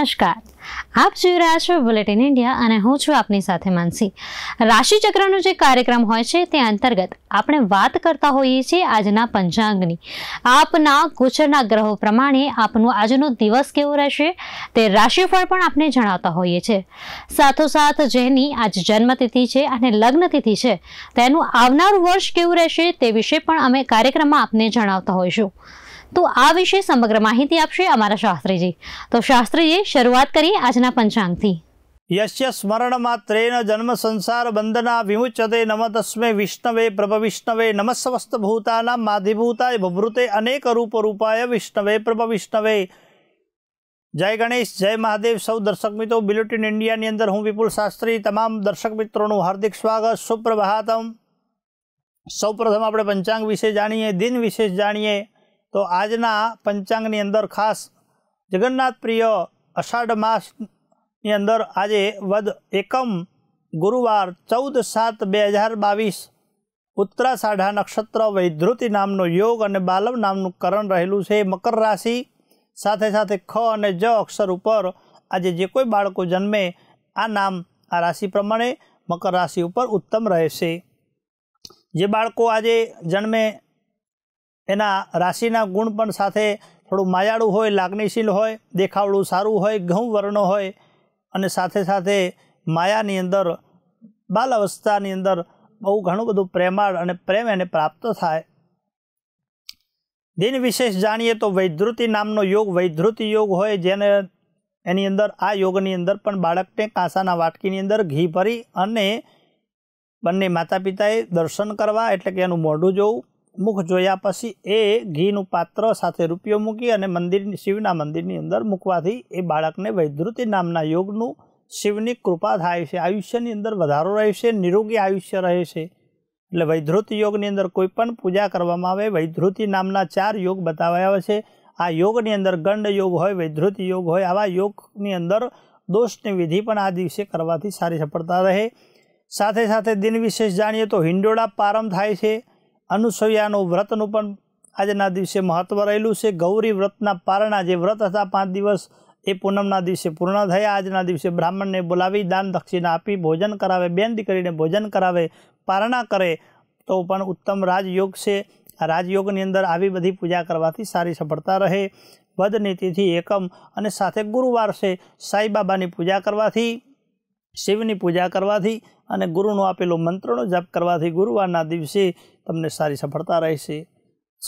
નમસ્કાર આપ જોઈ રહ્યા છો બુલેટિન ઇન્ડિયા અને હું છું આપની સાથે માનસી રાશિચક્રનો જે કાર્યક્રમ હોય છે તે અંતર્ગત આપણે વાત કરતા હોઈએ છીએ આજના પંચાંગની આપના ગોચરના ગ્રહો પ્રમાણે આપનો આજનો દિવસ કેવો રહેશે તે રાશિફળ પણ આપને જણાવતા હોઈએ છીએ સાથોસાથ જેની આજ જન્મતિથિ છે અને લગ્નતિથિ છે તેનું આવનારું વર્ષ કેવું રહેશે તે વિશે પણ અમે કાર્યક્રમમાં આપને જણાવતા હોઈશું તો આ વિશે સમગ્ર માહિતી આપશે અમારા શાસ્ત્રીજી તો શાસ્ત્રીજી શરૂઆત કરીએ આજના પંચાંગથી યસ્ય સ્મરણ માત્રેન જન્મ સંસાર બંધના વિમુચ્યતે નમ તસ્મે વિષ્ણવે પ્રભ વિષ્ણવે નમ સમસ્ત ભૂતાના માધિભૂતાય ભભૃતે અનેક રૂપ રૂપાય વિષ્ણવે પ્રભ વિષ્ણવે જય ગણેશ જય મહાદેવ સૌ દર્શક મિત્રો બુલેટિન ઇન્ડિયાની અંદર હું વિપુલ શાસ્ત્રી તમામ દર્શક મિત્રોનું હાર્દિક સ્વાગત સુપ્રભાતમ સૌપ્રથમ આપણે પંચાંગ વિશે જાણીએ દિન વિશેષ જાણીએ તો આજ ના પંચાંગ ની અંદર ખાસ જગન્નાથ પ્રિય અષાઢ માસ ની અંદર આજે વદ એકમ ગુરુવાર 14 7 2022 ઉત્તરાષાઢા નક્ષત્ર વૈદ્રુતિ નામનો યોગ અને બાલવ નામનો કરણ રહેલું છે મકર રાશિ સાથે સાથે ખ અને જ અક્ષર ઉપર આજે જે કોઈ બાળકો જન્મે આ નામ આ રાશિ પ્રમાણે મકર રાશિ ઉપર ઉત્તમ રહેશે જે બાળકો આજે જન્મે એના રાશિના ગુણ પણ સાથે થોડું માયાળું હોય લાગણીશીલ હોય દેખાવડું સારું હોય ઘઉં વર્ણ હોય અને સાથે સાથે માયાની અંદર બાલ અવસ્થાની અંદર બહુ ઘણું બધું પ્રેમાળ અને પ્રેમ એને પ્રાપ્ત થાય દિન વિશેષ જાણીએ તો વૈધૃતિ નામનો યોગ વૈધૃતિ યોગ હોય જેને એની અંદર આ યોગની અંદર પણ બાળકને કાંસાના વાટકીની અંદર ઘી ભરી અને બંને માતા પિતાએ દર્શન કરવા એટલે કે એનું મોઢું જોવું મુખ જોયા પછી એ ઘી નું પાત્ર સાથે રૂપિયા મૂકી અને મંદિર શિવના મંદિરની અંદર મુકવાથી એ બાળકને વૈદ્રુતિ નામના યોગનું શિવની કૃપા થાય છે આયુષ્યની અંદર વધારો રહે છે નિરોગી આયુષ્ય રહે છે એટલે વૈદ્રુતિ યોગની અંદર કોઈ પણ પૂજા કરવામાં આવે વૈદ્રુતિ નામના ચાર યોગ બતાવાય આવે છે આ યોગની અંદર ગંડ યોગ હોય વૈદ્રુતિ યોગ હોય આવા યોગની અંદર દોષની વિધિ પણ આ દિવસે કરવાથી સારી છપડતા રહે સાથે સાથે દિન વિશેષ જાણીએ તો હિંદોળા प्रारंभ થાય છે અનુસવ્યાનું વ્રતનું પણ આજના દિવસે મહત્ત્વ રહેલું છે ગૌરી વ્રતના પારણા જે વ્રત હતા પાંચ દિવસ એ પૂનમના દિવસે પૂર્ણ થયા આજના દિવસે બ્રાહ્મણને બોલાવી દાન દક્ષિણા આપી ભોજન કરાવે બેન દીકરીને ભોજન કરાવે પારણા કરે તો પણ ઉત્તમ રાજયોગ છે રાજયોગની અંદર આવી બધી પૂજા કરવાથી સારી સફળતા રહે વદની તિથિ એકમ અને સાથે ગુરુવાર છે સાંઈબાબાની પૂજા કરવાથી શિવની પૂજા કરવાથી અને ગુરુનો આપેલું મંત્રનો જાપ કરવાથી ગુરુવાના દિવસે તમને સારી સફળતા રહેશે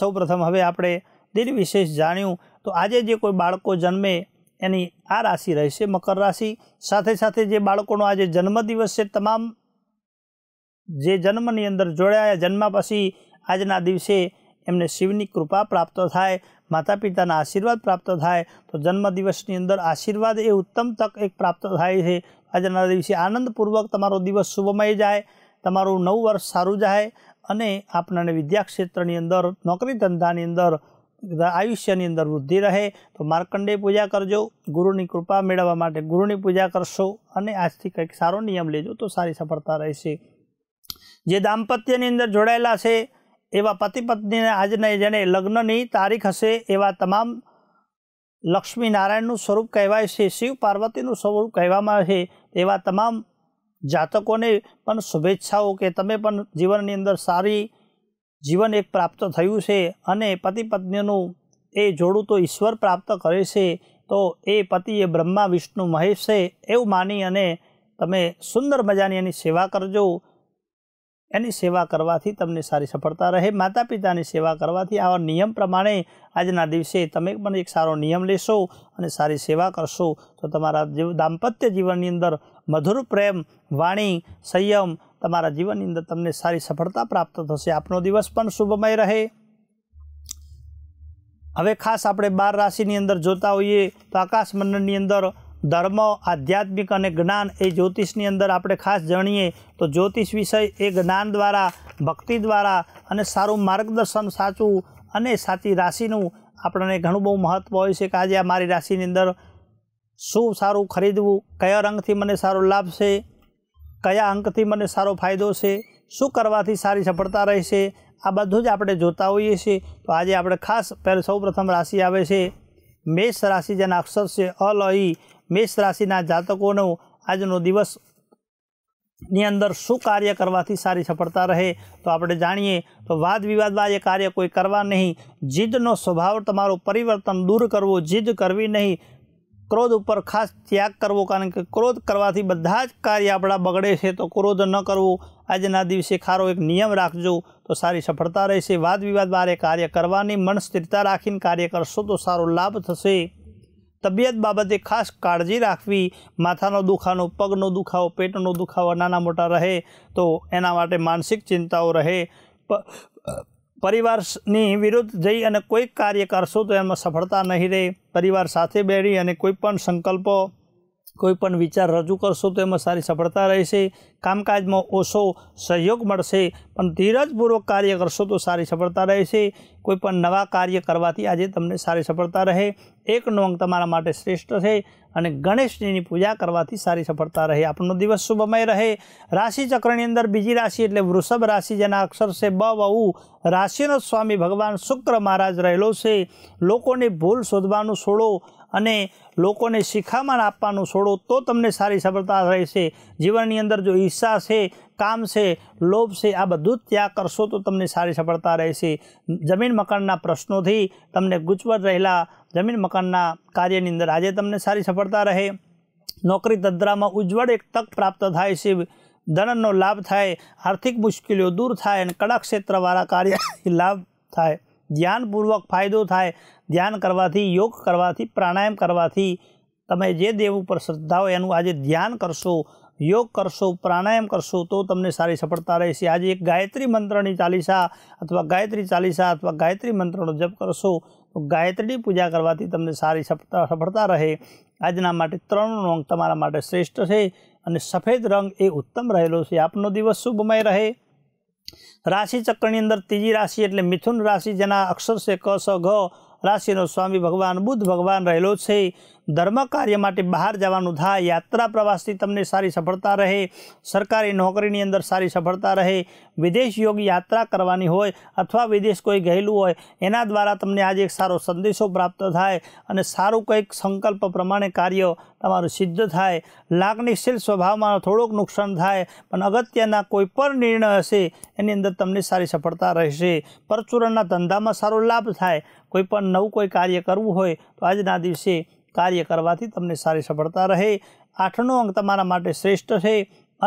સૌ પ્રથમ હવે આપણે દિન વિશેષ જાણ્યું તો આજે જે કોઈ બાળકો જન્મે એની આ રાશિ રહેશે મકર રાશિ સાથે સાથે જે બાળકોનો આજે જન્મદિવસ છે તમામ જે જન્મની અંદર જોડાયા એ જન્મા પછી આજના દિવસે એમને શિવની કૃપા પ્રાપ્ત થાય માતા-પિતાના આશીર્વાદ પ્રાપ્ત થાય તો જન્મદિવસની અંદર આશીર્વાદ એ ઉત્તમ તક એક પ્રાપ્ત થાય છે આજના આ દિવસે આનંદપૂર્વક તમારો દિવસ શુભમય જાય તમારો નવ વર્ષ સારું જાય અને આપનાને વિદ્યા ક્ષેત્રની અંદર નોકરી ધંધાની અંદર આયુષ્યની અંદર વૃદ્ધિ રહે તો марકंडे પૂજા કરજો ગુરુ ની કૃપા મેળવવા માટે ગુરુ ની પૂજા કરશો અને આસ્તિ કંઈક સારો નિયમ લેજો તો સારી સફળતા રહેશે જે દાંપત્યની અંદર જોડાયેલા છે એવા પતિ પત્નીને આજને જે લગ્નની તારીખ હશે એવા તમામ લક્ષ્મીનારાયણનું સ્વરૂપ કહેવાય છે શિવ પાર્વતીનું સ્વરૂપ કહેવામાં આવે છે એવા તમામ જાતકોને પણ શુભેચ્છાઓ કે તમે પણ જીવનની અંદર સારી જીવન એક પ્રાપ્ત થયું છે અને પતિ પત્નીનું એ જોડું તો ઈશ્વર પ્રાપ્ત કરે છે તો એ પતિ એ બ્રહ્મા વિષ્ણુ મહેશ છે એવું માની અને તમે સુંદર મજાની એની સેવા કરજો અને સેવા કરવાથી તમને સારી સફળતા રહે માતાપિતાની સેવા કરવાથી આવા નિયમ પ્રમાણે આજ ના દિવસે તમે પણ એક સારો નિયમ લેશો અને સારી સેવા કરશો તો તમારા જે દાંપત્ય જીવન ની અંદર મધુર પ્રેમ વાણી સંયમ તમારા જીવન ની અંદર તમને સારી સફળતા પ્રાપ્ત થશે આપનો દિવસ પણ શુભમય રહે હવે ખાસ આપણે 12 રાશિ ની અંદર જોતા હોઈએ તો આકાશ મંડળ ની અંદર ધર્મ આધ્યાત્મિક અને જ્ઞાન એ જ્યોતિષની અંદર આપણે ખાસ જાણીએ તો જ્યોતિષ વિષય એ જ્ઞાન દ્વારા ભક્તિ દ્વારા અને સારું માર્ગદર્શન સાચું અને સાચી રાશિનું આપણને ઘણું બહુ મહત્ત્વ હોય છે કે આજે આ મારી રાશિની અંદર શું સારું ખરીદવું કયા રંગથી મને સારો લાભ છે કયા અંકથી મને સારો ફાયદો છે શું કરવાથી સારી સફળતા રહેશે આ બધું જ આપણે જોતા હોઈએ છીએ તો આજે આપણે ખાસ પહેલાં સૌ પ્રથમ રાશિ આવે છે મેષ રાશિ જેના અક્ષર છે અલ અ મેષ રાશિના જાતકોનું આજનો દિવસ ની અંદર સુ કાર્ય કરવાથી સારી સફળતા રહે તો આપણે જાણીએ તો વાદ વિવાદવા જે કાર્ય કોઈ કરવા નહીં જીદનો સ્વભાવ તમારો પરિવર્તન દૂર કરો જીદ કરવી નહીં ક્રોધ ઉપર ખાસ ત્યાગ કરવો કારણ કે ક્રોધ કરવાથી બધા જ કાર્ય આપડા બગડે છે તો ક્રોધ ન કરો આજના દિવસે ખારો એક નિયમ રાખજો તો સારી સફળતા રહેશે વાદ વિવાદ બારે કાર્ય કરવાની મન સ્થિરતા રાખીને કાર્ય કરશો તો સારું લાભ થશે તબિયત બાબતે ખાસ કાળજી રાખવી માથાનો દુખાનો પગનો દુખાવો પેટનો દુખાવો નાના મોટા રહે તો એના માટે માનસિક ચિંતાઓ રહે પરિવારની વિરુદ્ધ જઈ અને કોઈ કાર્ય કરશો તો એમાં સફળતા નહીં રહે પરિવાર સાથે બેઠી અને કોઈ પણ સંકલ્પો કોઈપણ વિચાર રજૂ કરશો તો એમાં સારી સફળતા રહેશે કામકાજમાં ઓછો સહયોગ મળશે પણ ધીરજપૂર્વક કાર્ય કરશો તો સારી સફળતા રહેશે કોઈપણ નવા કાર્ય કરવાથી આજે તમને સારી સફળતા રહે એક નોંગ તમારા માટે શ્રેષ્ઠ છે અને ગણેશજીની પૂજા કરવાથી સારી સફળતા રહે આપણો દિવસ શુભમય રહે રાશિચક્રની અંદર બીજી રાશિ એટલે વૃષભ રાશિ જેના અક્ષર છે બ વહુ રાશિનો સ્વામી ભગવાન શુક્ર મહારાજ રહેલો છે લોકોની ભૂલ શોધવાનું છોડો અને લોકોને શિખામણ આપવાનું છોડો તો તમને સારી સફળતા રહેશે જીવનની અંદર જો ઈચ્છા છે કામ છે લોભ છે આ બધું જ ત્યાગ કરશો તો તમને સારી સફળતા રહેશે જમીન મકાનના પ્રશ્નોથી તમને ગૂંચવટ રહેલા જમીન મકાનના કાર્યની અંદર આજે તમને સારી સફળતા રહે નોકરી તદ્રામાં ઉજ્જવળ એક તક પ્રાપ્ત થાય છે ધનનો લાભ થાય આર્થિક મુશ્કેલીઓ દૂર થાય અને કડક ક્ષેત્રવાળા કાર્ય લાભ થાય ध्यान पूर्वक फायदो થાય ધ્યાન કરવાથી યોગ કરવાથી પ્રાણાયામ કરવાથી તમે જે દેવ ઉપર શ્રદ્ધા હોય એનું આજે ધ્યાન કરશો યોગ કરશો પ્રાણાયામ કરશો તો તમને સારી સફળતા રહેશે આજે એક गायत्री मंत्र ની ચાલીસા अथवा गायत्री ચાલીસા अथवा गायत्री मंत्रનો જપ કરશો તો ગાયત્રી પૂજા કરવાથી તમને સારી સફળતા રહે આજના માટે ત્રણ રંગ તમારા માટે શ્રેષ્ઠ છે અને સફેદ રંગ એ ઉત્તમ રહેશે આપનો દિવસ શુભમય રહે રાશિ ચક્રની અંદર ત્રીજી રાશિ એટલે મિથુન રાશિ જેના અક્ષર છે ક સ ઘ રાશિનો સ્વામી ભગવાન બુદ્ધ ભગવાન રહેલો છે ધર્મ કાર્ય માટે બહાર જવાનું થાય યાત્રા પ્રવાસથી તમને સારી સફળતા રહે સરકારી નોકરીની અંદર સારી સફળતા રહે વિદેશ યોગ યાત્રા કરવાની હોય અથવા વિદેશ કોઈ ગહેલું હોય એના દ્વારા તમને આજ એક સારો સંદેશો પ્રાપ્ત થાય અને સારું કોઈ સંકલ્પ પ્રમાણે કાર્ય તમારું સિદ્ધ થાય લાગણીશીલ સ્વભાવમાં થોડોક નુકસાન થાય પણ અગત્યના કોઈ પર નિર્ણય છે એની અંદર તમને સારી સફળતા રહેશે પરચુરણના ધંધામાં સારું લાભ થાય કોઈ પણ નવું કોઈ કાર્ય કરવું હોય તો આજ ના દિવસે કાર્ય કરવાથી તમને સારી સફળતા રહે આઠનો અંગ તમારા માટે શ્રેષ્ઠ છે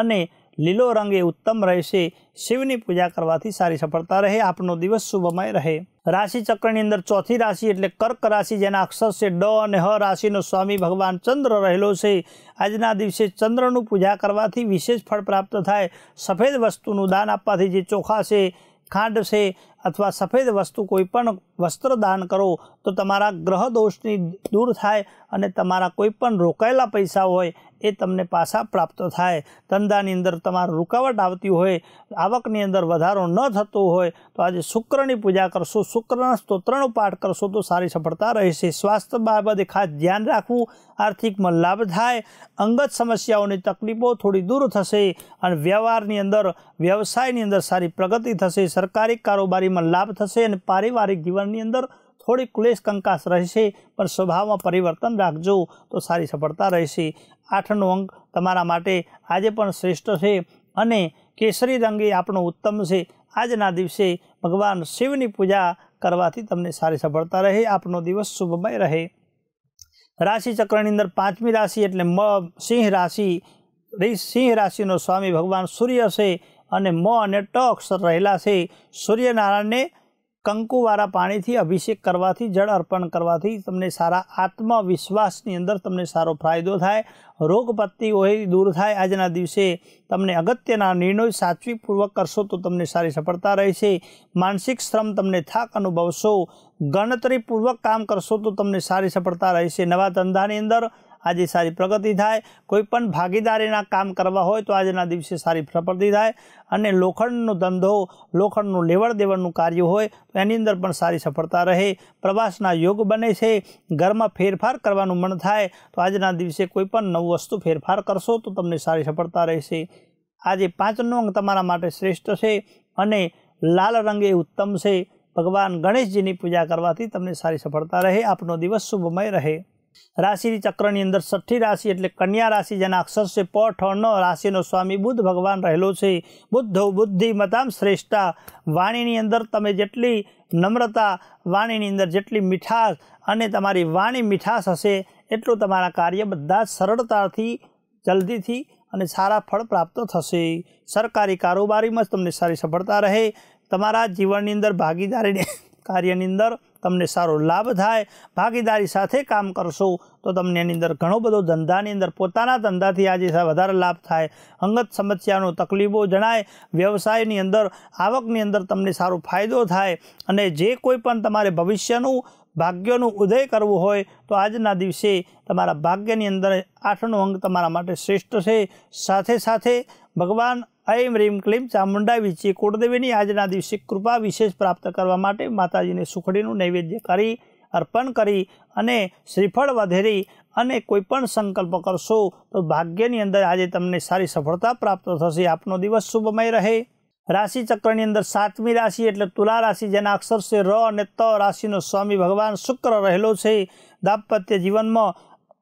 અને લીલો રંગે ઉત્તમ રહેશે શિવની પૂજા કરવાથી સારી સફળતા રહે આપનો દિવસ શુભમય રહે રાશિ ચક્રની અંદર ચોથી રાશિ એટલે કર્ક રાશિ જેના અક્ષર છે ડ અને હ રાશિનો સ્વામી ભગવાન ચંદ્ર રહેલો છે આજના દિવસે ચંદ્રની પૂજા કરવાથી વિશેષ ફળ પ્રાપ્ત થાય સફેદ વસ્તુનો દાન આપવાથી જે ચોખા છે ખાંડ છે અથવા સફેદ વસ્તુ કોઈપણ વસ્ત્રદાન કરો તો તમાર ગ્રહ દોષની દૂર થાય અને તમાર કોઈ પણ રોકાયેલું પૈસા હોય એ તમને પાછા પ્રાપ્ત થાય ધંધાની અંદર તમાર رکાવટ આવતી હોય આવકની અંદર વધારો ન થતો હોય તો આજે શુક્રની પૂજા કરશો શુક્રનું સ્તોત્રણ પાઠ કરશો તો સારી સફળતા રહેશે સ્વાસ્થ્ય બાબતે ખાસ ધ્યાન રાખવું આર્થિક મ લાભ થાય અંગત સમસ્યાઓની તકલીફો થોડી દૂર થશે અને વ્યવહારની અંદર વ્યવસાયની અંદર સારી પ્રગતિ થશે સરકારી कारोबारी માં લાભ થશે અને પારિવારિક જીવનની અંદર થોડી ક્લેશ કଙ୍କાસ રહેશે પર સ્વભાવમાં પરિવર્તન લાવજો તો સારી સફળતા રહેશે 8 નો અંક તમારા માટે આજે પણ શ્રેષ્ઠ છે અને કેસરી રંગી આપણો ઉત્તમ છે આજ ના દિવસે ભગવાન શિવની પૂજા કરવાથી તમને સારી સફળતા રહેશે આપનો દિવસ શુભમય રહે રાશિ ચક્રની અંદર પાંચમી રાશિ એટલે મ સિંહ રાશિ એ સિંહ રાશિનો સ્વામી ભગવાન સૂર્ય છે અને મ અને ટ અક્ષર રહેલા છે સૂર્યનારાયણને કંકુવારા પાણીથી અભિષેક કરવાથી જળ અર્પણ કરવાથી તમને सारा आत्मविश्वास ની અંદર તમને સારો ફાયદો થાય રોગපත්તી ઓહી દૂર થાય આજના દિવસે તમને અગત્યના નિર્ણય સાત્વિક पूर्वक કરશો તો તમને સારી સફળતા રહેશે માનસિક શ્રમ તમને થાક અનુભવશો ગનત્રી पूर्वक કામ કરશો તો તમને સારી સફળતા રહેશે નવા તન્ધા ની અંદર આજે સારી પ્રગતિ થાય કોઈ પણ ભાગીદારીના કામ કરવા હોય તો આજના દિવસે સારી ફળપ્રદ થાય અને લોખંડનો ધંધો લોખંડનો લેવડદેવડનું કાર્ય હોય એની અંદર પણ સારી સફળતા રહે પ્રવાસના યોગ બને છે ગરમા ફેરફાર કરવાનો મન થાય તો આજના દિવસે કોઈ પણ નવ વસ્તુ ફેરફાર કરશો તો તમને સારી સફળતા રહેશે આજે પાંચ નોંગ તમારા માટે શ્રેષ્ઠ છે અને લાલ રંગ એ ઉત્તમ છે ભગવાન ગણેશજીની પૂજા કરવાથી તમને સારી સફળતા રહે આપનો દિવસ શુભમય રહે રાશિની ચક્રની અંદર છઠ્ઠી રાશિ એટલે કન્યા રાશિ જેના અક્ષર છે પ ઠ રાશિનો સ્વામી બુદ્ધ ભગવાન રહેલો છે બુદ્ધ બુદ્ધિ મતામ શ્રેષ્ઠા વાણીની અંદર તમે જેટલી નમ્રતા વાણીની અંદર જેટલી મીઠાશ અને તમારી વાણી મીઠાશ હશે એટલું તમારા કાર્ય બધા સરળતાથી જલ્દીથી અને સારા ફળ પ્રાપ્ત થશે સરકારી કારોબારીમાં જ તમને સારી સફળતા રહે તમારા જીવનની અંદર ભાગીદારીને કાર્યની અંદર તમને સારું લાભ થાય ભાગીદારી સાથે કામ કરશો તો તમને આની અંદર ઘણો બધો ધંધાની અંદર પોતાનો ધંધાથી આ જે વધારે લાભ થાય અંગત સમસ્યાનું તકલીફો જણાય વ્યવસાયની અંદર આવકની અંદર તમને સારું ફાયદો થાય અને જે કોઈ પણ તમારા ભવિષ્યનું ભાગ્યનું ઉદય કરવું હોય તો આજના દિવસે તમારા ભાગ્યની અંદર આઠનો અંગ તમારા માટે શિષ્ટ છે સાથે સાથે ભગવાન ઐમ રીમ ક્લીમ ચામુંડા વિચે કોટદેવીની આજના દિવસે કૃપા વિશેષ પ્રાપ્ત કરવા માટે માતાજીને સુખડીનું નૈવેદ્ય કરી અર્પણ કરી અને શ્રીફળ વધેરી અને કોઈ પણ સંકલ્પ કરશો તો ભાગ્યની અંદર આજે તમને સારી સફળતા પ્રાપ્ત થશે આપનો દિવસ શુભમય રહે રાશિચક્રની અંદર સાતમી રાશિ એટલે તુલા રાશિ જેના અક્ષર છે ર અને ત રાશિનો સ્વામી ભગવાન શુક્ર રહેલો છે દાંપત્ય જીવનમાં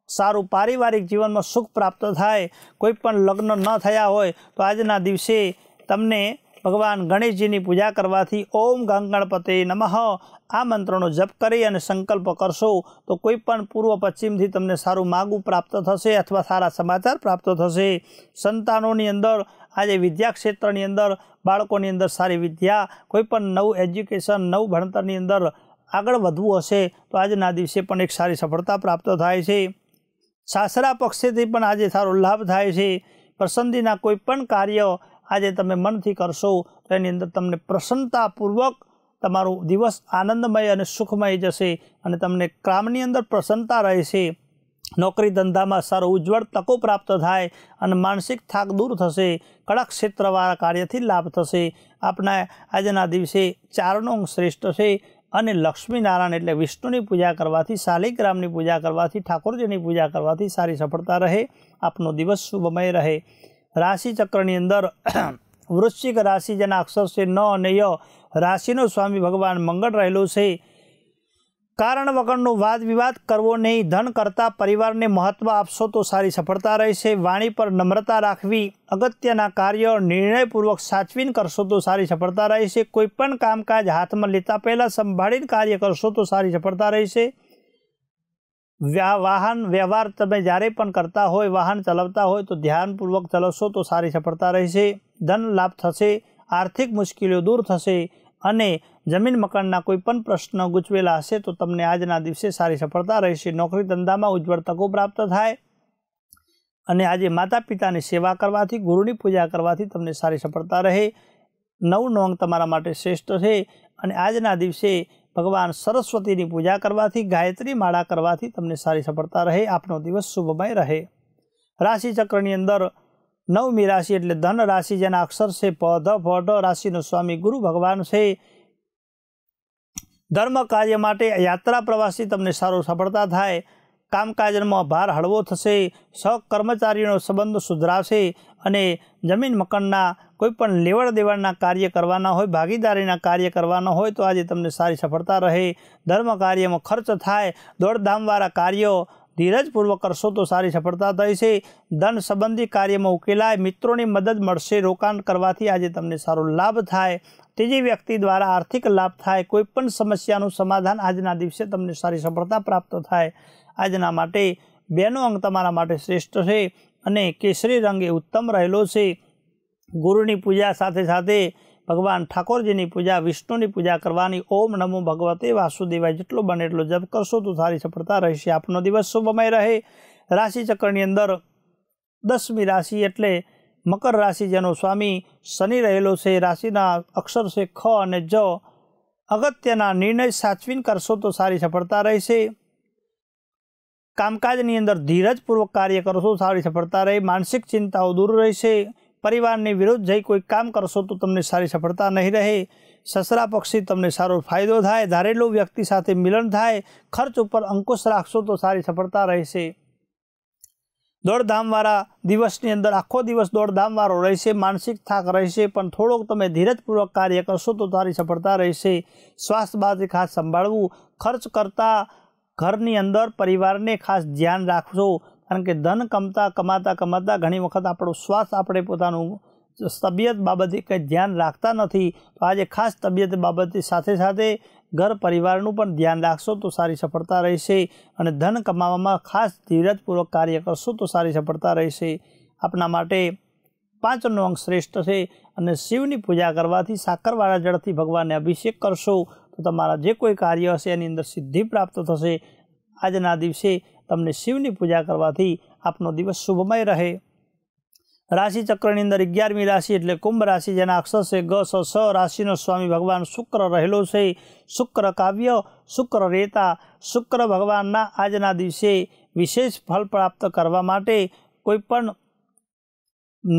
સારું પારિવારિક જીવનમાં સુખ પ્રાપ્ત થાય કોઈ પણ લગ્ન ન થયા હોય તો આજના દિવસે તમે ભગવાન ગણેશજીની પૂજા કરવાથી ૐ ગંગણપતેય નમઃ આ મંત્રનો જપ કરી અને સંકલ્પ કરો તો કોઈ પણ પૂર્વ પશ્ચિમ થી તમને સારું માંગું પ્રાપ્ત થશે અથવા સારા સમાચાર પ્રાપ્ત થશે સંતાનોની અંદર આ દે વિદ્યા ક્ષેત્રની અંદર બાળકોની અંદર સારી વિદ્યા કોઈ પણ નવ এড્યુકેશન નવ ભરંતની અંદર આગળ વધવું હશે તો આજના દિવસે પણ એક સારી સફળતા પ્રાપ્ત થઈ છે સાસરા પક્ષેથી પણ આજે સારો લાભ થાય છે પસંદગીના કોઈ પણ કાર્ય આજે તમે મનથી કરશો તો એની અંદર તમને પ્રસન્નતાપૂર્વક તમારો દિવસ આનંદમય અને સુખમય જશે અને તમને કામની અંદર પ્રસન્નતા રહેશે નોકરી ધંધામાં સારો ઉજ્જવળ તકો પ્રાપ્ત થાય અને માનસિક થાક દૂર થશે કડક ક્ષેત્રવાળા કાર્યથી લાભ થશે આપણા આજના દિવસે ચારણો અંક શ્રેષ્ઠ છે અને લક્ષ્મીનારાયણ એટલે વિષ્ણુની પૂજા કરવાથી શાલિગ્રામની પૂજા કરવાથી ઠાકોરજીની પૂજા કરવાથી સારી સફળતા રહે આપનો દિવસ શુભમય રહે રાશિ ચક્રની અંદર વૃશ્ચિક રાશિ જેના અક્ષર છે ન અને ય રાશિનો સ્વામી ભગવાન મંગળ રહેલો છે કારણ વગરનો વાદ વિવાદ કરવો નહીં ધન કરતાં પરિવારને મહત્ત્વ આપશો તો સારી સફળતા રહેશે વાણી પર નમ્રતા રાખવી અગત્યના કાર્ય નિર્ણયપૂર્વક સાચવીને કરશો તો સારી સફળતા રહેશે કોઈપણ કામકાજ હાથમાં લેતા પહેલાં સંભાળીને કાર્ય કરશો તો સારી સફળતા રહેશે વાહન વ્યવહાર તમે જ્યારે પણ કરતા હોય વાહન ચલાવતા હોય તો ધ્યાનપૂર્વક ચલાવશો તો સારી સફળતા રહેશે ધન લાભ થશે આર્થિક મુશ્કેલીઓ દૂર થશે અને જમીન મકાન ના કોઈ પણ પ્રશ્નો ગૂંચવેલા હશે તો તમને આજ ના દિવસે સારી સફળતા રહેશે નોકરી ધંધા માં ઉજવળતકો પ્રાપ્ત થાય અને આજે માતા પિતા ની સેવા કરવા થી ગુરુ ની પૂજા કરવા થી તમને સારી સફળતા રહે નવ નોંગ તમારા માટે શ્રેષ્ઠ છે અને આજ ના દિવસે ભગવાન સરસ્વતી ની પૂજા કરવા થી ગાયત્રી માળા કરવા થી તમને સારી સફળતા રહે આપનો દિવસ શુભમય રહે રાશિ ચક્ર ની અંદર 9 મીરાશી એટલે ધન રાશિ જેના અક્ષર છે પ ધ ભ ડ રાશિનો સ્વામી ગુરુ ભગવાન છે ધર્મ કાર્ય માટે યાત્રાપ્રવાસી તમને સારો સફળતા થાય કામકાજમાં ભાર હળવો થશે સહ કર્મચારીનો સંબંધ સુધરાશે અને જમીન મકાન ના કોઈ પણ લેવડદેવડના કાર્ય કરવાના હોય ભાગીદારીના કાર્ય કરવાનો હોય તો આજે તમને સારી સફળતા રહે ધર્મ કાર્યમાં ખર્ચ થાય દોડધામવારા કાર્યો ધીરજ પૂર્વક અરશો તો સારી સપડતા થઈ છે ધન સંબંધિત કાર્યમાં ઉકેલાય મિત્રોની મદદ મળશે રોકાણ કરવાથી આજે તમને સારું લાભ થાય તેજી વ્યક્તિ દ્વારા આર્થિક લાભ થાય કોઈ પણ સમસ્યાનું સમાધાન આજના દિવસે તમને સારી સપડતા પ્રાપ્ત થાય આજના માટે બેનો અંગ તમારા માટે શિષ્ટ છે અને કેસરી રંગે ઉત્તમ રહેલો છે ગુરુની પૂજા સાથે સાથે भगवान ठाकुर जी ની પૂજા વિષ્ણુ ની પૂજા કરવાની ॐ नमो भगवते वासुदेवाय જેટલો બણ એટલો જપ કરશો તો સારી સફળતા રહેશે આપનો દિવસ શુભમય રહે રાશિ ચક્ર ની અંદર 10મી રાશિ એટલે મકર રાશિ જેનો સ્વામી શનિ રહેલો છે આ રાશિ ના અક્ષર છે ખ અને જ અગત્યના નિર્ણય સાચવીન કરશો તો સારી સફળતા રહેશે કામકાજ ની અંદર ધીરજ पूर्वक કાર્ય કરશો તો સારી સફળતા રહી માનસિક ચિંતાઓ દૂર રહેશે પરિવારની વિરુદ્ધ જઈ કોઈ કામ કરશો તો તમને સારી સફળતા નહીં રહે સસરા પક્ષી તમને સારો ફાયદો થાય ધારેલો વ્યક્તિ સાથે મિલન થાય ખર્ચ ઉપર અંકુશ રાખશો તો સારી સફળતા રહેશે દોડધામવાળા દિવસની અંદર આખો દિવસ દોડધામવાળો રહેશે માનસિક થાક રહેશે પણ થોડોક તમે ધીરજપૂર્વક કાર્ય કરશો તો સારી સફળતા રહેશે સ્વાસ્થ્ય બાદ ખાસ સંભાળવું ખર્ચ કરતાં ઘરની અંદર પરિવારને ખાસ ધ્યાન રાખજો કારણ કે ધન કમતા કમાતા કમતા ઘણી વખત આપણો સ્વાસ્થ આપણે પોતાનું તબિયત બાબતે ક ધ્યાન રાખતા નથી તો આ જે ખાસ તબિયત બાબતે સાથે સાથે ઘર પરિવાર નું પણ ધ્યાન રાખશો તો સારી સફળતા રહેશે અને ધન કમાવામાં ખાસ ધીરજપૂર્વક કાર્ય કરશો તો સારી સફળતા રહેશે આપના માટે પાંચનો અંગ શ્રેષ્ઠ છે અને શિવની પૂજા કરવાથી સાકરવાળા જળથી ભગવાનને અભિષેક કરશો તો તમારું જે કોઈ કાર્ય છે એની અંદર સિદ્ધિ પ્રાપ્ત થશે આજના દિવસથી અમને શિવની પૂજા કરવાથી આપનો દિવસ શુભમય રહે રાશિ ચક્રની અંદર 11મી રાશિ એટલે કુંભ રાશિ જેના અક્ષર છે ગ સો સો રાશિનો સ્વામી ભગવાન શુક્ર રહેલો છે શુક્ર કાવ્ય શુક્ર રેતા શુક્ર ભગવાનના આજના દિવસે વિશેષ ફળ પ્રાપ્ત કરવા માટે કોઈ પણ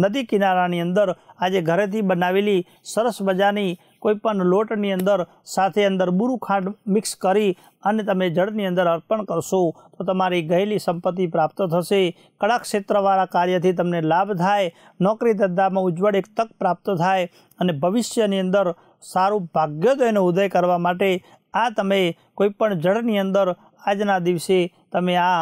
નદી કિનારાની અંદર આજે ઘરેથી બનાવેલી સરસ મજાની કોઈપણ લોટની અંદર સાથી અંદર બુરુખાડ મિક્સ કરી અને તમે જળની અંદર અર્પણ કરશો તો તમારી ઘેલી સંપત્તિ પ્રાપ્ત થશે કળા ક્ષેત્રવાળા કાર્યથી તમને લાભ થાય નોકરી ધંધામાં ઉજવળ એકતક પ્રાપ્ત થાય અને ભવિષ્યની અંદર સારું ભાગ્યદાયનો ઉદય કરવા માટે આ તમે કોઈપણ જળની અંદર આજના દિવસે તમે આ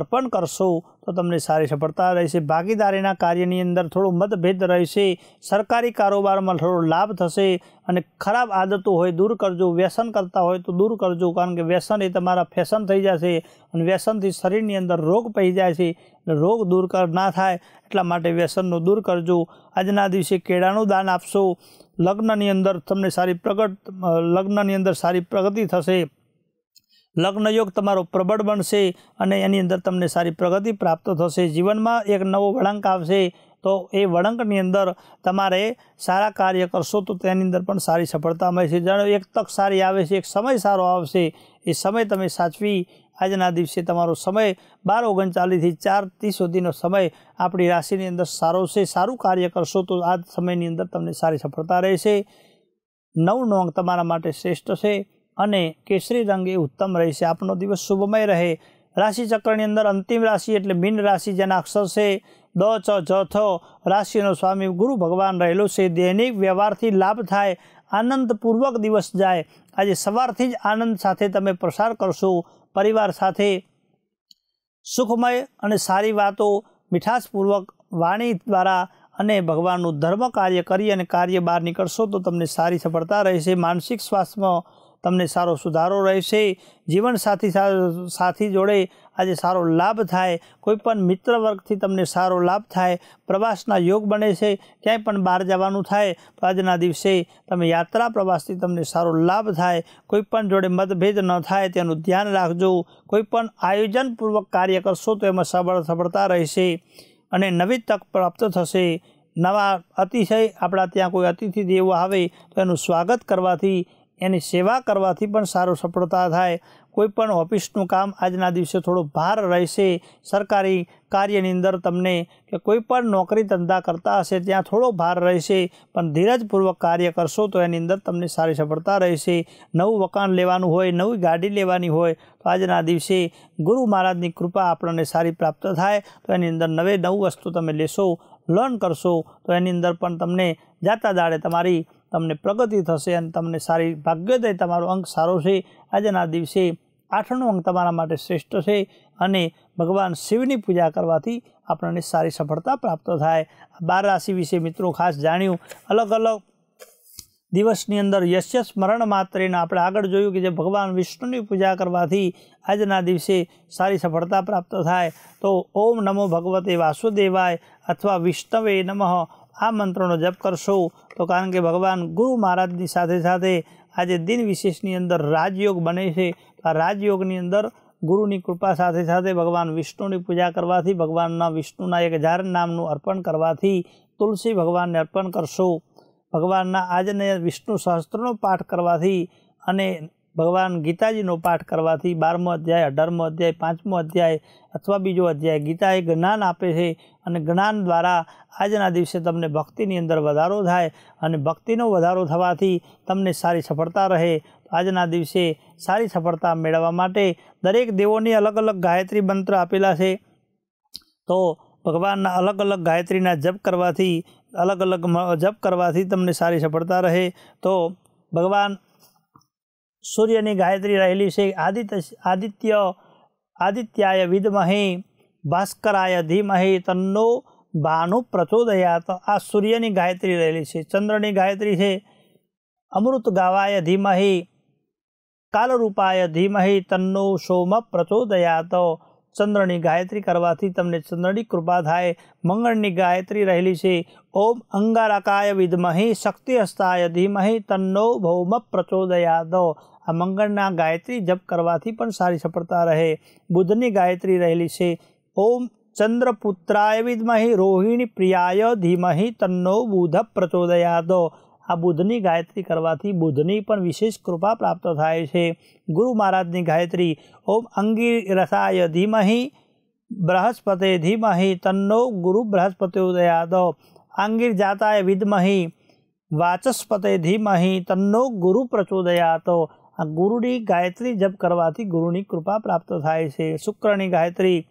અર્પણ કરશો તો તમને સારી છપડતા રહેશે ભાગીદારીના કાર્યની અંદર થોડો મતભેદ રહેશે સરકારી کاروبارમાં થોડો લાભ થશે અને ખરાબ આદતો હોય દૂર કરજો વ્યસન કરતા હોય તો દૂર કરજો કારણ કે વ્યસન એ તમારો ફેશન થઈ જશે અને વ્યસનથી શરીરની અંદર રોગ પડી જશે અને રોગ દૂર કર ના થાય એટલા માટે વ્યસનનો દૂર કરજો આજના દિવસે કેળાનો દાન આપશો લગ્નની અંદર તમને સારી પ્રગતિ લગ્નની અંદર સારી પ્રગતિ થશે लग्न योग તમારો પ્રબળ બનશે અને એની અંદર તમને સારી પ્રગતિ પ્રાપ્ત થશે જીવનમાં એક નવો વળાંક આવશે તો એ વળાંકની અંદર તમારે सारा कार्य કરશો તો તેની અંદર પણ સારી સફળતા મળશે જ એક તક સારી આવશે એક સમય સારો આવશે એ સમય તમે સાચવી આજના દિવસથી તમારો સમય 12:39 થી 4:30 સુધીનો સમય આપણી રાશિની અંદર સારો છે સારું કાર્ય કરશો તો આ સમયની અંદર તમને સારી સફળતા રહેશે નવ નોંગ તમારા માટે શ્રેષ્ઠ છે અને કેશરી દંગે ઉત્તમ રહે આપનો દિવસ શુભમય રહે રાશિ ચક્ર ની અંદર અંતિમ રાશિ એટલે મિન રાશિ જેના અક્ષર છે દ છ જ ઠ રાશિ નો સ્વામી ગુરુ ભગવાન રહેલો છે દૈનિક વ્યવહાર થી લાભ થાય અનંત પૂર્વક દિવસ જાય આજે સવાર થી જ આનંદ સાથે તમે પ્રસાર કરશો પરિવાર સાથે સુખમય અને સારી વાતો મીઠાશ પૂર્વક વાણી દ્વારા અને ભગવાન નું ધર્મ કાર્ય કરી અને કાર્યભાર નીકળશો તો તમને સારી સફળતા રહેશે માનસિક સ્વાસ્થ્યમાં તમને સારો સુધારો રહેશે જીવન સાથી સાથી જોડે આજે સારો લાભ થાય કોઈ પણ મિત્રવર્ગથી તમને સારો લાભ થાય પ્રવાસના યોગ બને છે કે પણ બહાર જવાનું થાય પાજના દિવસે તમે યાત્રા પ્રવાસથી તમને સારો લાભ થાય કોઈ પણ જોડે મતભેદ ન થાય તેનું ધ્યાન રાખજો કોઈ પણ આયોજન પૂર્વક કાર્ય કરશો તો એમાં સબળ થળતા રહેશે અને નવી તક પ્રાપ્ત થશે નવા અતિશય આપડા ત્યાં કોઈ અતિથિ દેવો આવે તેનું સ્વાગત કરવાથી એની સેવા કરવાથી પણ સારું સફરતા થાય કોઈ પણ ઓફિસનું કામ આજના દિવસે થોડો ભાર રહેશે સરકારી કાર્યની અંદર તમને કે કોઈ પણ નોકરી ધંધા કરતા હશે ત્યાં થોડો ભાર રહેશે પણ ધીરજપૂર્વક કાર્ય કરશો તો એની અંદર તમને સારી સફરતા રહેશે નવું વકાન લેવાનું હોય નવી ગાડી લેવાની હોય આજના દિવસે ગુરુ મહારાજની કૃપા આપણને સારી પ્રાપ્ત થાય તો એની અંદર નવે નવ વસ્તુ તમે લેશો લર્ન કરશો તો એની અંદર પણ તમને જાતા દાડે તમારી તમને પ્રગતિ થશે અને તમને સારી ભાગ્યદાય તમારો અંક સારો છે આજના દિવસે 8 નો અંક તમારા માટે શ્રેષ્ઠ છે અને ભગવાન શિવની પૂજા કરવાથી આપણને સારી સફળતા પ્રાપ્ત થાય 12 રાશિ વિશે મિત્રો ખાસ જાણ્યું અલગ અલગ દિવસની અંદર યશ્ય સ્મરણ માત્રને આપણે આગળ જોયું કે જે ભગવાન વિષ્ણુની પૂજા કરવાથી આજના દિવસે સારી સફળતા પ્રાપ્ત થાય તો ઓમ નમો ભગવતે વાસુદેવાય અથવા વિષ્ટવે નમઃ આ મંત્રનો જપ કરશું તો કારણ કે ભગવાન ગુરુ મહારાજની સાથે સાથે આજે દિન વિશેષની અંદર રાજયોગ બને છે આ રાજયોગની અંદર ગુરુની કૃપા સાથે સાથે ભગવાન વિષ્ણુની પૂજા કરવાથી ભગવાનના વિષ્ણુના 1000 નામનું અર્પણ કરવાથી તુલસી ભગવાનને અર્પણ કરશું ભગવાનના આજને વિષ્ણુ શાસ્ત્રનો પાઠ કરવાથી અને भगवान गीता जी નો પાઠ કરવાથી 12મો અધ્યાય 18મો અધ્યાય 5મો અધ્યાય अथवा બીજો અધ્યાય ગીતા એ જ્ઞાન આપે છે અને જ્ઞાન દ્વારા આજના દિવસે તમને ભક્તિની અંદર વધારો થાય અને ભક્તિનો વધારો થવાથી તમને સારી છફળતા રહે આજના દિવસે સારી છફળતા મેળવવા માટે દરેક દેવોની અલગ અલગ गायत्री मंत्र આપેલા છે તો ભગવાનના અલગ અલગ गायत्री ના જપ કરવાથી અલગ અલગ જપ કરવાથી તમને સારી છફળતા રહે તો ભગવાન સૂર્યની ગાયત્રી રહેલી છે આદિત્ય આદિત્ય આદિત્યાય વિદમહે ભાસ્કરાય ધીમહે તન્નો ભાનુ પ્રચોદયાત આ સૂર્યની ગાયત્રી રહેલી છે ચંદ્રની ગાયત્રી છે અમૃત ગાવાય ધીમહે કાલરૂપાય ધીમહે તન્નો સોમ પ્રચોદયાત ચંદ્રની ગાયત્રી કરવાથી તમને ચંદ્રની કૃપા થાય મંગળની ગાયત્રી રહેલી છે ઓમ અંગારકાય વિદ્મહે શક્તિહસ્તાય ધીમહે તન્નો ભૌમ પ્રચોદયાદ મંગળના ગાયત્રી જપ કરવાથી પણ સારી સફળતા રહે બુધની ગાયત્રી રહેલી છે ઓમ ચંદ્રપુત્રાય વિદ્મહી રોહિણી પ્રિયાય ધીમહી તન્નો બુધ પ્રચોદયાદો આ બુધની ગાયત્રી કરવાથી બુધની પણ વિશેષ કૃપા પ્રાપ્ત થાય છે ગુરુ મહારાજની ગાયત્રી ઓમ અંગી રસાય ધીમહી બૃહસ્પતે ધીમહી તન્નો ગુરુ બૃહસ્પતિ ઉદયાદો અંગીર જાતાય વિદ્મહી વાચસ્પતે ધીમહી તન્નો ગુરુ પ્રચોદયાતો हाँ, गुरु की गायत्री जप गुरु की कृपा प्राप्त थाय से शुक्रणी गायत्री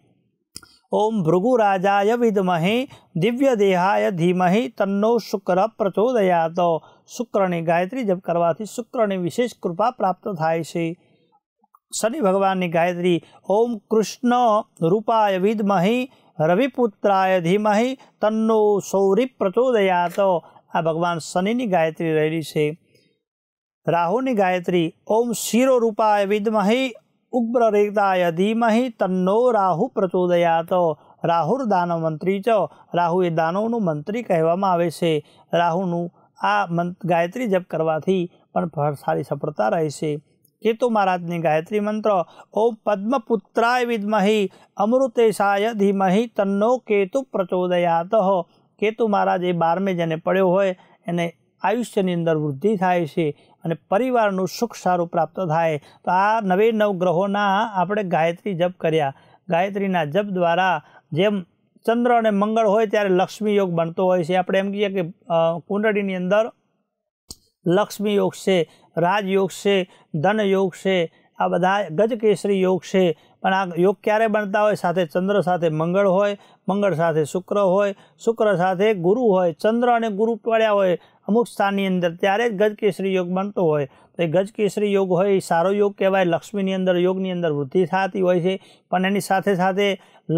ओम भृगु राजा विदमहे दिव्य देहाय धीमहि तन्नो शुक्र प्रचोदयात शुक्रणी गायत्री जप शुक्र ने विशेष कृपा प्राप्त थाय से शनि भगवान ने गायत्री ओम कृष्ण रूपाय विदमहे रविपुत्राय धीमहि तन्नो सौरी प्रचोदया तो आ भगवान शनि गायत्री रहे રાહુ ને ગાયત્રી ૐ સીરો રૂપાય વિદમહી ઉગ્ર રેયતાય ધિમહી તન્નો રાહુ પ્રચોદયાત રાહુર દાનવ મંત્રીચ રાહુ એ દાનવ નો મંત્રી કહેવામાં આવે છે રાહુ નું આ ગાયત્રી જપ કરવાથી પણ સારી સફરતા રહેશે કેતો મહારાજ ને ગાયત્રી મંત્ર ઓ પદ્મપુત્રાય વિદમહી અમૃતેશાય ધિમહી તન્નો કેતુ પ્રચોદયાત કેતુ મહારાજ એ 12 મે જને પડ્યો હોય એને આયુષ્યની અંદર વૃદ્ધિ થાય છે અને પરિવારનું સુખ સારું પ્રાપ્ત થાય તો આ નવે નવ ગ્રહોના આપણે ગાયત્રી જપ કર્યા ગાયત્રીના જપ દ્વારા જેમ ચંદ્ર અને મંગળ હોય ત્યારે લક્ષ્મી યોગ બનતો હોય છે આપણે એમ કહીએ કે કુંડળીની અંદર લક્ષ્મી યોગ છે રાજયોગ છે ધન યોગ છે આ બધા ગજકેસરી યોગ છે પણ આ યોગ ક્યારે બનતા હોય સાથે ચંદ્ર સાથે મંગળ હોય મંગળ સાથે શુક્ર હોય શુક્ર સાથે ગુરુ હોય ચંદ્ર અને ગુરુ પડ્યા હોય અમુક સ્થાનની અંદર ત્યારે જ ગજકેસરી યોગ બનતો હોય તો એ ગજકેસરી યોગ હોય એ સારો યોગ કહેવાય લક્ષ્મીની અંદર યોગની અંદર વૃદ્ધિ થતી હોય છે પણ એની સાથે સાથે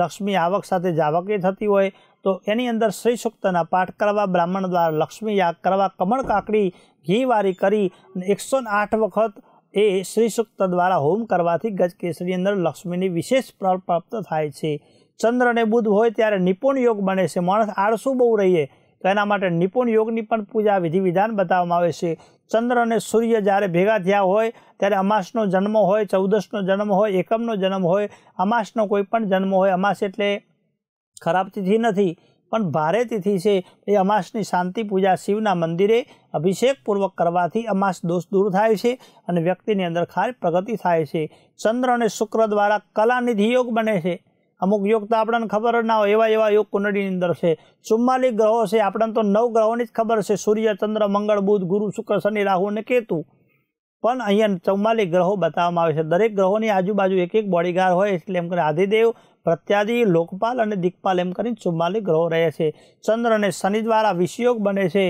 લક્ષ્મી આવક સાથે જાવકે થતી હોય તો એની અંદર શ્રી સૂક્તના પાઠ કરવા બ્રાહ્મણ દ્વારા લક્ષ્મી યાગ કરવા કમળ કાકડી ઘી વારી કરી અને એકસો આઠ વખત એ શ્રી સૂક્ત દ્વારા હોમ કરવાથી ગજકેસરી અંદર લક્ષ્મીની વિશેષ ફળ પ્રાપ્ત થાય છે ચંદ્ર અને બુધ હોય ત્યારે નિપુણ યોગ બને છે માણસ આળસુ બહુ રહીએ તો એના માટે નિપુણ યોગની પણ પૂજા વિધિ વિધાન બતાવવામાં આવે છે ચંદ્ર અને સૂર્ય જ્યારે ભેગા થયા હોય ત્યારે અમાસનો જન્મ હોય ચૌદસનો જન્મ હોય એકમનો જન્મ હોય અમાસનો કોઈ પણ જન્મ હોય અમાસ એટલે ખરાબ તિથિ નથી પણ ભારે તિથિ છે એ અમાસની શાંતિ પૂજા શિવના મંદિરે અભિષેકપૂર્વક કરવાથી અમાસ દોષ દૂર થાય છે અને વ્યક્તિની અંદર ખાલી પ્રગતિ થાય છે ચંદ્ર અને શુક્ર દ્વારા કલાનિધિ યોગ બને છે અમુક યોગ તો આપણને ખબર ના હોય એવા એવા યોગ કુંડળીની અંદર છે ચુમ્માલી ગ્રહો છે આપણને તો નવ ગ્રહોની જ ખબર છે સૂર્ય ચંદ્ર મંગળ બુધ ગુરુ શુક્ર શનિ રાહુ અને કેતુ પણ અહીંયા ચુમ્માલીસ ગ્રહો બતાવવામાં આવે છે દરેક ગ્રહોની આજુબાજુ એક એક બોડીગાર્ડ હોય એટલે એમ કરીને આધિદેવ પ્રત્યાદી લોકપાલ અને દિગપાલ એમ કરીને 44 ગ્રહ રહ્યા છે ચંદ્ર અને શનિ દ્વારા વિષયોગ બને છે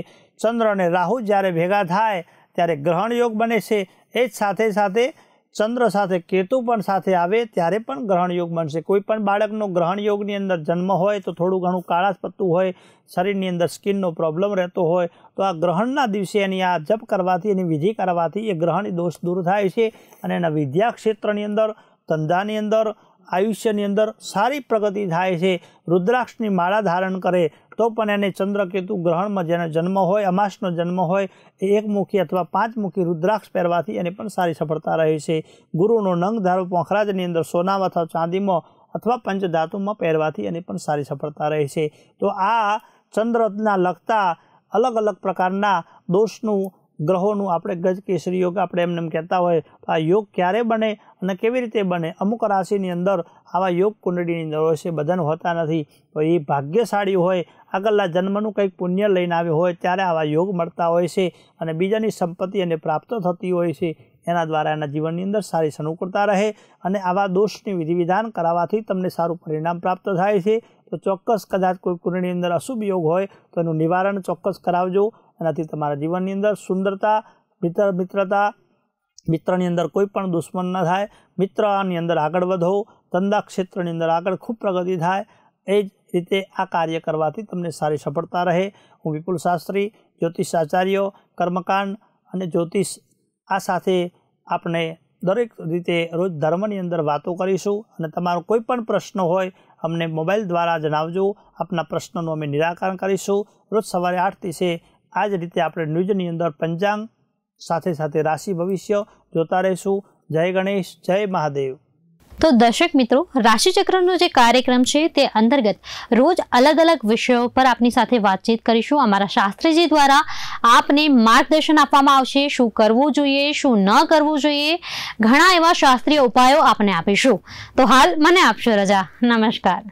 ચંદ્ર અને રાહુ જ્યારે ભેગા થાય ત્યારે ગ્રહણ યોગ બને છે એ જ સાથે સાથે ચંદ્ર સાથે કેતુ પણ સાથે આવે ત્યારે પણ ગ્રહણ યોગ બનશે કોઈ પણ બાળકનો ગ્રહણ યોગની અંદર જન્મ હોય તો થોડું ઘણું કાળાશ પડતું હોય શરીરની અંદર સ્કિનનો પ્રોબ્લેમ રહેતો હોય તો આ ગ્રહણના દિવસે એની આ જપ કરવાથી એની વિધી કરવાથી એ ગ્રહણ દોષ દૂર થાય છે અને નવા વિદ્યા ક્ષેત્રની અંદર ધંધાની અંદર આયુષ્યની અંદર સારી પ્રગતિ થાય છે રુદ્રાક્ષની માળા ધારણ કરે તો પણ એને ચંદ્રકેતુ ગ્રહણમાં જેનો જન્મ હોય અમાસનો જન્મ હોય એ એકમુખી અથવા પાંચમુખી રુદ્રાક્ષ પહેરવાથી એને પણ સારી સફળતા રહે છે ગુરુનો નંગ ધારો પોખરાજની અંદર સોનામાં અથવા ચાંદીમાં અથવા પંચધાતુમાં પહેરવાથી એને પણ સારી સફળતા રહે છે તો આ ચંદ્રના લગતા અલગ અલગ પ્રકારના દોષનું ગ્રહો નું આપણે ગજ કેશરી યોગ આપણે એમ નેમ કહેતા હોય આ યોગ ક્યારે બને અને કેવી રીતે બને અમુક રાશિ ની અંદર આવા યોગ कुंडली ની અંદર હોય છે બધા નું હોતા નથી તો એ ભાગ્યશાળી હોય આગળના જન્મ નું કઈક પુણ્ય લઈને આવે હોય ત્યારે આવા યોગ મળતા હોય છે અને બીજા ની સંપત્તિ અને પ્રાપ્ત થતી હોય છે એના દ્વારા એના જીવન ની અંદર સારી સનુકુર્તા રહે અને આવા દોષ ની વિધિવિધાન કરાવવાથી તમને સારું પરિણામ પ્રાપ્ત થાય છે તો ચોક્કસ કદાચ કોઈ કુંડળી ની અંદર અશુભ યોગ હોય તો એનું નિવારણ ચોક્કસ કરાવજો અને આતે તમારા જીવનની અંદર સુંદરતા મિત્ર મિત્રતા મિત્રની અંદર કોઈ પણ દુશ્મન ન થાય મિત્રની અંદર આગળ વધો ધંધા ક્ષેત્રની અંદર આગળ ખૂબ પ્રગતિ થાય એ જ રીતે આ કાર્યરત તમે સારી છપડતા રહે હું વિકુલ શાસ્ત્રી જ્યોતિષાચાર્યો કર્મકાંડ અને જ્યોતિષ આ સાથે આપણે દરેક રીતે રોજ ધર્મને અંદર વાતો કરીશું અને તમારો કોઈ પણ પ્રશ્ન હોય અમને મોબાઈલ દ્વારા જણાવજો આપના પ્રશ્નને અમે નિરાકરણ કરીશું રોજ સવારે 8:30 થી આજની રીતે આપણે ન્યૂઝની અંદર પંજાબ સાથે સાથે રાશિ ભવિષ્ય જોતા રહીશું જય ગણેશ જય મહાદેવ તો દર્શક મિત્રો રાશિ ચક્રનો જે કાર્યક્રમ છે તે અંતર્ગત રોજ અલગ અલગ વિષયો પર આપની સાથે વાતચીત કરીશું અમારા શાસ્ત્રીજી દ્વારા આપને માર્ગદર્શન આપવામાં આવશે શું કરવું જોઈએ શું ન કરવું જોઈએ ઘણા એવા શાસ્ત્રીય ઉપાયો આપને આપીશું તો હાલ મને અક્ષરજા નમસ્કાર